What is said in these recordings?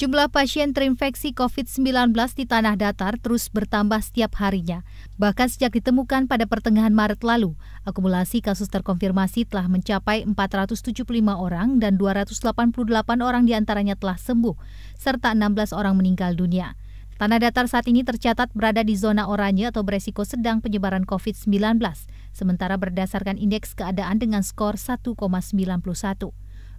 Jumlah pasien terinfeksi COVID-19 di tanah datar terus bertambah setiap harinya. Bahkan sejak ditemukan pada pertengahan Maret lalu, akumulasi kasus terkonfirmasi telah mencapai 475 orang dan 288 orang diantaranya telah sembuh, serta 16 orang meninggal dunia. Tanah datar saat ini tercatat berada di zona oranye atau beresiko sedang penyebaran COVID-19, sementara berdasarkan indeks keadaan dengan skor 1,91.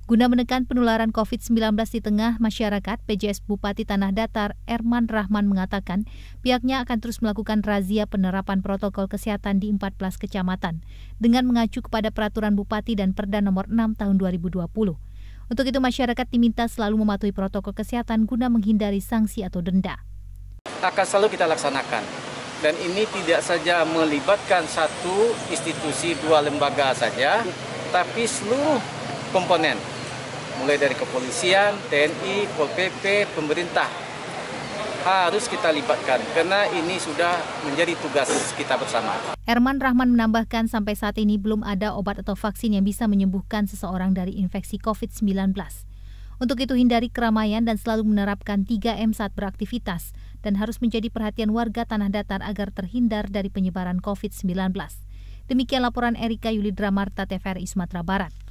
Guna menekan penularan COVID-19 di tengah masyarakat, PJS Bupati Tanah Datar Erman Rahman mengatakan pihaknya akan terus melakukan razia penerapan protokol kesehatan di 14 kecamatan dengan mengacu kepada peraturan Bupati dan Perda nomor 6 tahun 2020. Untuk itu masyarakat diminta selalu mematuhi protokol kesehatan guna menghindari sanksi atau denda. Akan selalu kita laksanakan. Dan ini tidak saja melibatkan satu institusi, dua lembaga saja, tapi seluruh komponen mulai dari kepolisian, TNI, Pol PP, pemerintah harus kita libatkan karena ini sudah menjadi tugas kita bersama. Herman Rahman menambahkan sampai saat ini belum ada obat atau vaksin yang bisa menyembuhkan seseorang dari infeksi COVID-19. Untuk itu hindari keramaian dan selalu menerapkan 3M saat beraktivitas dan harus menjadi perhatian warga tanah datar agar terhindar dari penyebaran COVID-19. Demikian laporan Erika Yulidra Marta, TVRI Sumatera Barat.